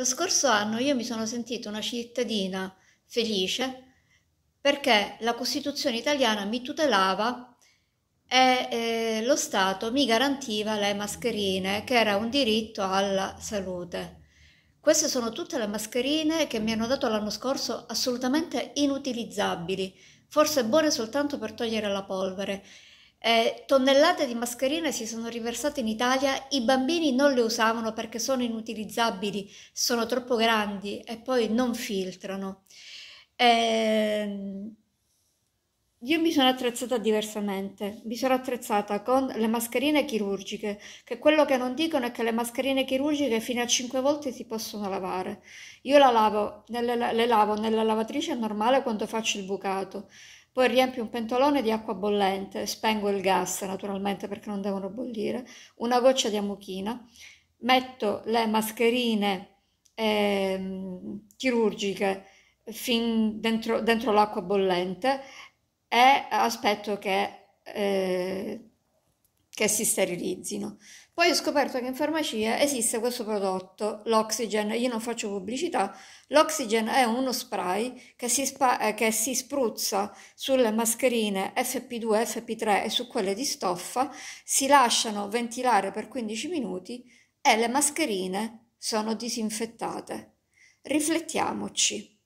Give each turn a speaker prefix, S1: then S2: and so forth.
S1: Lo scorso anno io mi sono sentita una cittadina felice perché la Costituzione italiana mi tutelava e eh, lo Stato mi garantiva le mascherine, che era un diritto alla salute. Queste sono tutte le mascherine che mi hanno dato l'anno scorso assolutamente inutilizzabili, forse buone soltanto per togliere la polvere eh, tonnellate di mascherine si sono riversate in Italia, i bambini non le usavano perché sono inutilizzabili, sono troppo grandi e poi non filtrano. Ehm... Io mi sono attrezzata diversamente, mi sono attrezzata con le mascherine chirurgiche, che quello che non dicono è che le mascherine chirurgiche fino a 5 volte si possono lavare. Io la lavo, nelle, le lavo nella lavatrice normale quando faccio il bucato, poi riempio un pentolone di acqua bollente, spengo il gas naturalmente perché non devono bollire, una goccia di amuchina, metto le mascherine eh, chirurgiche fin dentro, dentro l'acqua bollente e aspetto che, eh, che si sterilizzino. Poi ho scoperto che in farmacia esiste questo prodotto, l'Oxygen, io non faccio pubblicità, l'Oxygen è uno spray che si, spa- eh, che si, spruzza sulle mascherine FP2, FP3 e su quelle di stoffa, si lasciano ventilare per 15 minuti e le mascherine sono disinfettate. Riflettiamoci.